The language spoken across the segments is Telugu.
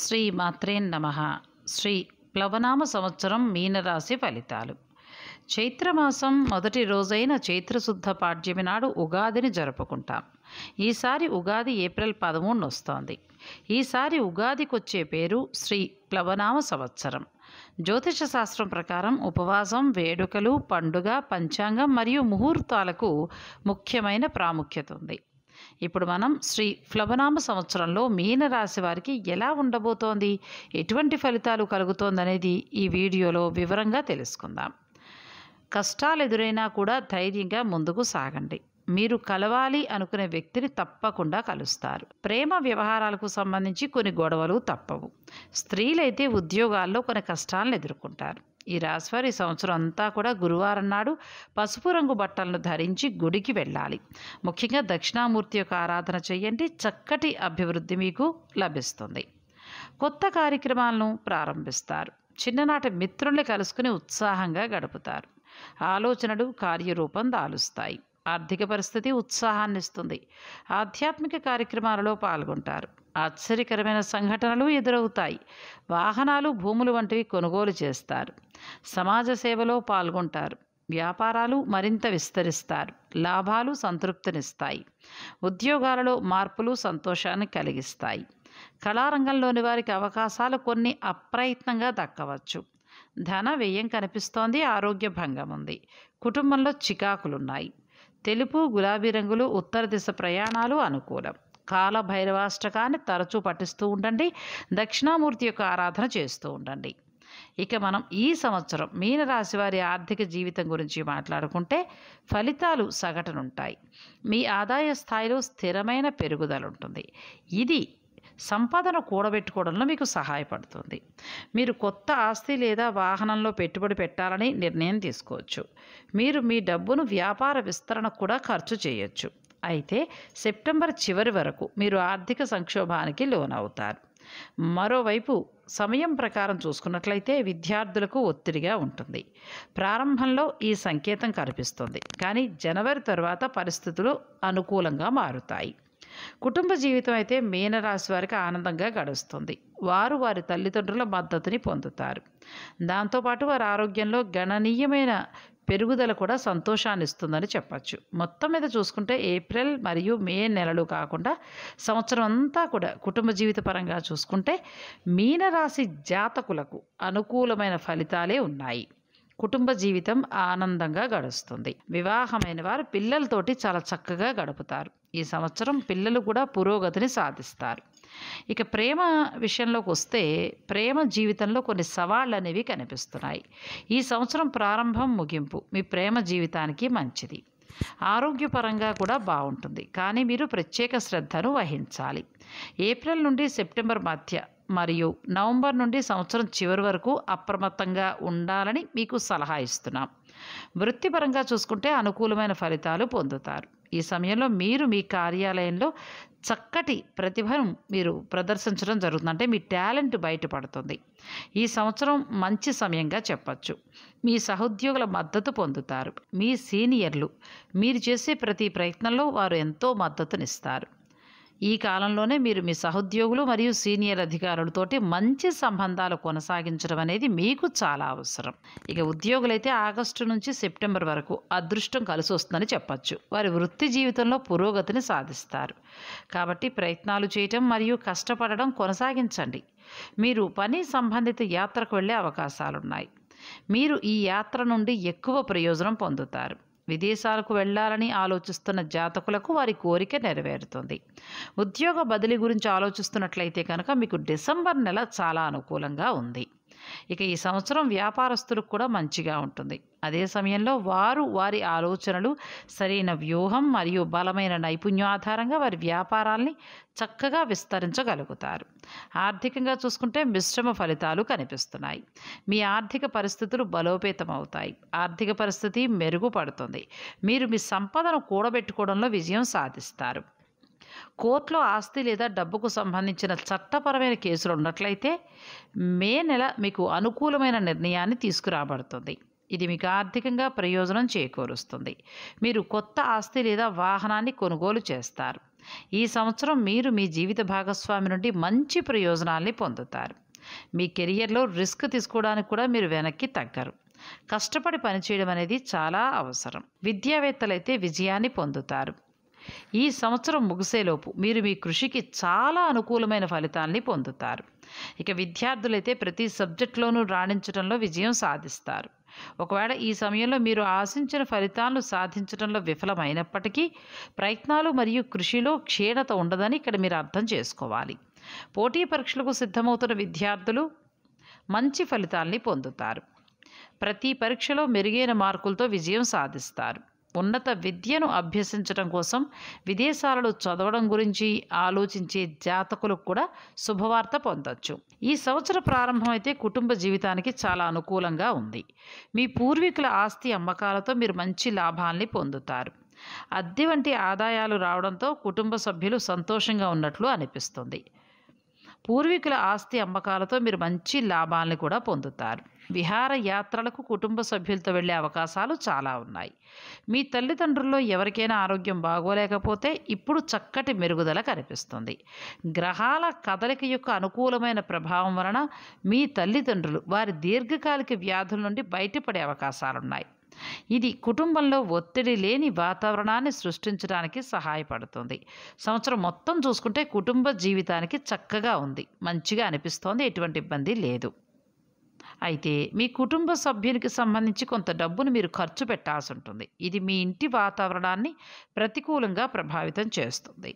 శ్రీ మాత్రే నమ శ్రీ ప్లవనామ సంవత్సరం మీనరాశి ఫలితాలు చైత్రమాసం మొదటి రోజైన చైత్రశుద్ధ పాడ్యమి నాడు ఉగాదిని జరుపుకుంటాం ఈసారి ఉగాది ఏప్రిల్ పదమూడు వస్తోంది ఈసారి ఉగాదికొచ్చే పేరు శ్రీ ప్లవనామ సంవత్సరం జ్యోతిష శాస్త్రం ప్రకారం ఉపవాసం వేడుకలు పండుగ పంచాంగం మరియు ముహూర్తాలకు ముఖ్యమైన ప్రాముఖ్యత ఉంది ఇప్పుడు మనం శ్రీ ప్లవనామ సంవత్సరంలో మీనరాశి వారికి ఎలా ఉండబోతోంది ఎటువంటి ఫలితాలు కలుగుతోందనేది ఈ వీడియోలో వివరంగా తెలుసుకుందాం కష్టాలు ఎదురైనా కూడా ధైర్యంగా ముందుకు సాగండి మీరు కలవాలి అనుకునే వ్యక్తిని తప్పకుండా కలుస్తారు ప్రేమ వ్యవహారాలకు సంబంధించి కొన్ని గొడవలు తప్పవు స్త్రీలైతే ఉద్యోగాల్లో కొన్ని కష్టాలను ఎదుర్కొంటారు ఈ రాశివారు సంవత్సరం అంతా కూడా గురువారం నాడు పసుపు రంగు బట్టలను ధరించి గుడికి వెళ్ళాలి ముఖ్యంగా దక్షిణామూర్తి యొక్క ఆరాధన చేయండి చక్కటి అభివృద్ధి మీకు లభిస్తుంది కొత్త కార్యక్రమాలను ప్రారంభిస్తారు చిన్ననాటి మిత్రుల్ని కలుసుకుని ఉత్సాహంగా గడుపుతారు ఆలోచనలు కార్యరూపం దాలుస్తాయి ఆర్థిక పరిస్థితి ఉత్సాహాన్ని ఇస్తుంది ఆధ్యాత్మిక కార్యక్రమాలలో పాల్గొంటారు ఆశ్చర్యకరమైన సంఘటనలు ఎదురవుతాయి వాహనాలు భూములు వంటివి కొనుగోలు చేస్తారు సమాజ సేవలో పాల్గొంటారు వ్యాపారాలు మరింత విస్తరిస్తారు లాభాలు సంతృప్తినిస్తాయి ఉద్యోగాలలో మార్పులు సంతోషాన్ని కలిగిస్తాయి కళారంగంలోని వారికి అవకాశాలు కొన్ని అప్రయత్నంగా దక్కవచ్చు ధన వ్యయం కనిపిస్తోంది ఆరోగ్య భంగం ఉంది కుటుంబంలో చికాకులున్నాయి తెలుపు గులాబీ రంగులు ఉత్తర దిశ ప్రయాణాలు అనుకూలం కాల భైరవాష్టకాన్ని తరచూ పఠిస్తూ ఉండండి దక్షిణామూర్తి యొక్క ఆరాధన చేస్తూ ఉండండి ఇక మనం ఈ సంవత్సరం మీనరాశి వారి ఆర్థిక జీవితం గురించి మాట్లాడుకుంటే ఫలితాలు సగటునుంటాయి మీ ఆదాయ స్థాయిలో స్థిరమైన పెరుగుదల ఉంటుంది ఇది సంపదను కూడబెట్టుకోవడంలో మీకు సహాయపడుతుంది మీరు కొత్త ఆస్తి లేదా వాహనంలో పెట్టుబడి పెట్టాలని నిర్ణయం తీసుకోవచ్చు మీరు మీ డబ్బును వ్యాపార విస్తరణకు కూడా ఖర్చు చేయొచ్చు అయితే సెప్టెంబర్ చివరి వరకు మీరు ఆర్థిక సంక్షోభానికి లోనవుతారు మరోవైపు సమయం ప్రకారం చూసుకున్నట్లయితే విద్యార్థులకు ఒత్తిడిగా ఉంటుంది ప్రారంభంలో ఈ సంకేతం కనిపిస్తుంది కానీ జనవరి తర్వాత పరిస్థితులు అనుకూలంగా మారుతాయి కుటుంబ జీవితం అయితే మీనరాశి వారికి ఆనందంగా గడుస్తుంది వారు వారి తల్లిదండ్రుల మద్దతుని పొందుతారు దాంతోపాటు వారి ఆరోగ్యంలో గణనీయమైన పెరుగుదల కూడా సంతోషాన్ని ఇస్తుందని చెప్పచ్చు మొత్తం మీద చూసుకుంటే ఏప్రిల్ మరియు మే నెలలు కాకుండా సంవత్సరం అంతా కూడా కుటుంబ జీవిత పరంగా చూసుకుంటే మీనరాశి జాతకులకు అనుకూలమైన ఫలితాలే ఉన్నాయి కుటుంబ జీవితం ఆనందంగా గడుస్తుంది వివాహమైన వారు పిల్లలతోటి చాలా చక్కగా గడుపుతారు ఈ సంవత్సరం పిల్లలు కూడా పురోగతిని సాధిస్తారు ఇక ప్రేమ విషయంలోకి వస్తే ప్రేమ జీవితంలో కొన్ని సవాళ్ళు అనేవి కనిపిస్తున్నాయి ఈ సంవత్సరం ప్రారంభం ముగింపు మీ ప్రేమ జీవితానికి మంచిది ఆరోగ్యపరంగా కూడా బాగుంటుంది కానీ మీరు ప్రత్యేక శ్రద్ధను వహించాలి ఏప్రిల్ నుండి సెప్టెంబర్ మధ్య మరియు నవంబర్ నుండి సంవత్సరం చివరి వరకు అప్రమత్తంగా ఉండాలని మీకు సలహా ఇస్తున్నాం వృత్తిపరంగా చూసుకుంటే అనుకూలమైన ఫలితాలు పొందుతారు ఈ సమయంలో మీరు మీ కార్యాలయంలో చక్కటి ప్రతిభను మీరు ప్రదర్శించడం జరుగుతుంది అంటే మీ టాలెంట్ బయటపడుతుంది ఈ సంవత్సరం మంచి సమయంగా చెప్పచ్చు మీ సహోద్యోగుల మద్దతు పొందుతారు మీ సీనియర్లు మీరు చేసే ప్రతి ప్రయత్నంలో వారు ఎంతో మద్దతునిస్తారు ఈ కాలంలోనే మీరు మీ సహోద్యోగులు మరియు సీనియర్ అధికారులతోటి మంచి సంబంధాలు కొనసాగించడం అనేది మీకు చాలా అవసరం ఇక ఉద్యోగులైతే ఆగస్టు నుంచి సెప్టెంబర్ వరకు అదృష్టం కలిసి వస్తుందని చెప్పచ్చు వారి వృత్తి జీవితంలో పురోగతిని సాధిస్తారు కాబట్టి ప్రయత్నాలు చేయటం మరియు కష్టపడడం కొనసాగించండి మీరు పని సంబంధిత యాత్రకు వెళ్ళే అవకాశాలున్నాయి మీరు ఈ యాత్ర నుండి ఎక్కువ ప్రయోజనం పొందుతారు విదేశాలకు వెళ్లాలని ఆలోచిస్తున్న జాతకులకు వారి కోరిక నెరవేరుతుంది ఉద్యోగ బదిలీ గురించి ఆలోచిస్తున్నట్లయితే కనుక మీకు డిసెంబర్ నెల చాలా అనుకూలంగా ఉంది ఇక ఈ సంవత్సరం వ్యాపారస్తులకు కూడా మంచిగా ఉంటుంది అదే సమయంలో వారు వారి ఆలోచనలు సరైన వ్యూహం మరియు బలమైన నైపుణ్యం ఆధారంగా వారి వ్యాపారాల్ని చక్కగా విస్తరించగలుగుతారు ఆర్థికంగా చూసుకుంటే మిశ్రమ ఫలితాలు కనిపిస్తున్నాయి మీ ఆర్థిక పరిస్థితులు బలోపేతం అవుతాయి ఆర్థిక పరిస్థితి మెరుగుపడుతుంది మీరు మీ సంపదను కూడబెట్టుకోవడంలో విజయం సాధిస్తారు కోర్టులో ఆస్తి లేదా డబ్బుకు సంబంధించిన చట్టపరమైన కేసులు ఉన్నట్లయితే మే నెల మీకు అనుకూలమైన నిర్ణయాన్ని తీసుకురాబడుతుంది ఇది మీకు ఆర్థికంగా ప్రయోజనం చేకూరుస్తుంది మీరు కొత్త ఆస్తి లేదా వాహనాన్ని కొనుగోలు చేస్తారు ఈ సంవత్సరం మీరు మీ జీవిత భాగస్వామి నుండి మంచి ప్రయోజనాల్ని పొందుతారు మీ కెరియర్లో రిస్క్ తీసుకోవడానికి కూడా మీరు వెనక్కి తగ్గరు కష్టపడి పనిచేయడం అనేది చాలా అవసరం విద్యావేత్తలైతే విజయాన్ని పొందుతారు ఈ సంవత్సరం ముగిసేలోపు మీరు మీ కృషికి చాలా అనుకూలమైన ఫలితాల్ని పొందుతారు ఇక విద్యార్థులైతే ప్రతి సబ్జెక్టులోనూ రాణించడంలో విజయం సాధిస్తారు ఒకవేళ ఈ సమయంలో మీరు ఆశించిన ఫలితాలను సాధించడంలో విఫలమైనప్పటికీ ప్రయత్నాలు మరియు కృషిలో క్షీణత ఉండదని ఇక్కడ మీరు అర్థం చేసుకోవాలి పోటీ పరీక్షలకు సిద్ధమవుతున్న విద్యార్థులు మంచి ఫలితాల్ని పొందుతారు ప్రతి పరీక్షలో మెరుగైన మార్కులతో విజయం సాధిస్తారు ఉన్నత విద్యను అభ్యసించడం కోసం విదేశాలలో చదవడం గురించి ఆలోచించే జాతకులకు కూడా శుభవార్త పొందొచ్చు ఈ సంవత్సర ప్రారంభమైతే కుటుంబ జీవితానికి చాలా అనుకూలంగా ఉంది మీ పూర్వీకుల ఆస్తి అమ్మకాలతో మీరు మంచి లాభాల్ని పొందుతారు అద్దె వంటి ఆదాయాలు రావడంతో కుటుంబ సభ్యులు సంతోషంగా ఉన్నట్లు అనిపిస్తుంది పూర్వీకుల ఆస్తి అమ్మకాలతో మీరు మంచి లాభాలను కూడా పొందుతారు విహార యాత్రలకు కుటుంబ సభ్యులతో వెళ్ళే అవకాశాలు చాలా ఉన్నాయి మీ తల్లిదండ్రుల్లో ఎవరికైనా ఆరోగ్యం బాగోలేకపోతే ఇప్పుడు చక్కటి మెరుగుదల కనిపిస్తుంది గ్రహాల కదలిక యొక్క అనుకూలమైన ప్రభావం వలన మీ తల్లిదండ్రులు వారి దీర్ఘకాలిక వ్యాధుల నుండి బయటపడే అవకాశాలున్నాయి ఇది కుటుంబంలో ఒత్తిడి లేని వాతావరణాన్ని సృష్టించడానికి సహాయపడుతుంది సంవత్సరం మొత్తం చూసుకుంటే కుటుంబ జీవితానికి చక్కగా ఉంది మంచిగా అనిపిస్తోంది ఎటువంటి ఇబ్బంది లేదు అయితే మీ కుటుంబ సభ్యునికి సంబంధించి కొంత డబ్బును మీరు ఖర్చు పెట్టాల్సి ఉంటుంది ఇది మీ ఇంటి వాతావరణాన్ని ప్రతికూలంగా ప్రభావితం చేస్తుంది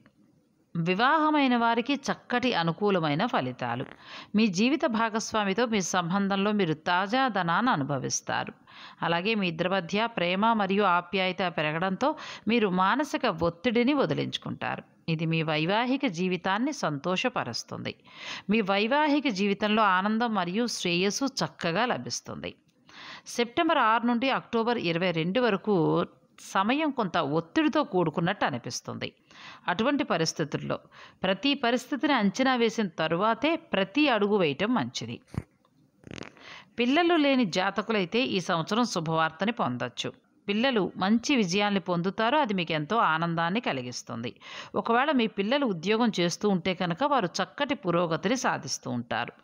వివాహమైన వారికి చక్కటి అనుకూలమైన ఫలితాలు మీ జీవిత భాగస్వామితో మీ సంబంధంలో మీరు తాజా ధనాన్ని అనుభవిస్తారు అలాగే మీ ఇద్దరి మధ్య ప్రేమ మరియు ఆప్యాయత పెరగడంతో మీరు మానసిక ఒత్తిడిని వదిలించుకుంటారు ఇది మీ వైవాహిక జీవితాన్ని సంతోషపరుస్తుంది మీ వైవాహిక జీవితంలో ఆనందం మరియు శ్రేయస్సు చక్కగా లభిస్తుంది సెప్టెంబర్ ఆరు నుండి అక్టోబర్ ఇరవై రెండు వరకు సమయం కొంత ఒత్తిడితో కూడుకున్నట్టు అనిపిస్తుంది అటువంటి పరిస్థితుల్లో ప్రతి పరిస్థితిని అంచనా వేసిన తరువాతే ప్రతి అడుగు వేయటం మంచిది పిల్లలు లేని జాతకులైతే ఈ సంవత్సరం శుభవార్తని పొందొచ్చు పిల్లలు మంచి విజయాన్ని పొందుతారో అది మీకు ఎంతో ఆనందాన్ని కలిగిస్తుంది ఒకవేళ మీ పిల్లలు ఉద్యోగం చేస్తూ ఉంటే కనుక వారు చక్కటి పురోగతిని సాధిస్తూ ఉంటారు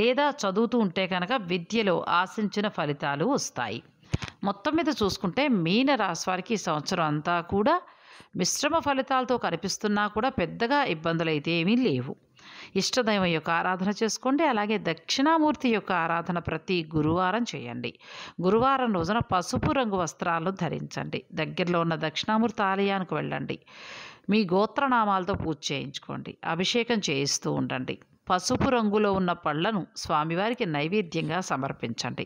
లేదా చదువుతూ ఉంటే కనుక విద్యలో ఆశించిన ఫలితాలు వస్తాయి మొత్తం మీద చూసుకుంటే మీన రాశి వారికి ఈ సంవత్సరం అంతా కూడా మిశ్రమ ఫలితాలతో కనిపిస్తున్నా కూడా పెద్దగా ఇబ్బందులు అయితే ఏమీ లేవు ఇష్టదైవం యొక్క ఆరాధన చేసుకోండి అలాగే దక్షిణామూర్తి యొక్క ఆరాధన ప్రతి గురువారం చేయండి గురువారం రోజున పసుపు రంగు వస్త్రాలను ధరించండి దగ్గరలో ఉన్న దక్షిణామూర్తి ఆలయానికి వెళ్ళండి మీ గోత్రనామాలతో పూజ చేయించుకోండి అభిషేకం చేయిస్తూ ఉండండి పసుపు రంగులో ఉన్న పళ్లను స్వామివారికి నైవేద్యంగా సమర్పించండి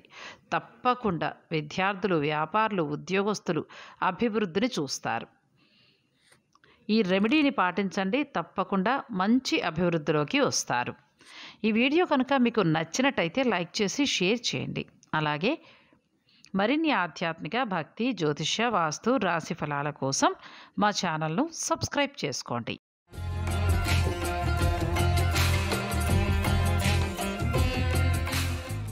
తప్పకుండా విద్యార్థులు వ్యాపారులు ఉద్యోగస్తులు అభివృద్ధిని చూస్తారు ఈ రెమెడీని పాటించండి తప్పకుండా మంచి అభివృద్ధిలోకి వస్తారు ఈ వీడియో కనుక మీకు నచ్చినట్టయితే లైక్ చేసి షేర్ చేయండి అలాగే మరిన్ని ఆధ్యాత్మిక భక్తి జ్యోతిష్య వాస్తు రాశి ఫలాల కోసం మా ఛానల్ను సబ్స్క్రైబ్ చేసుకోండి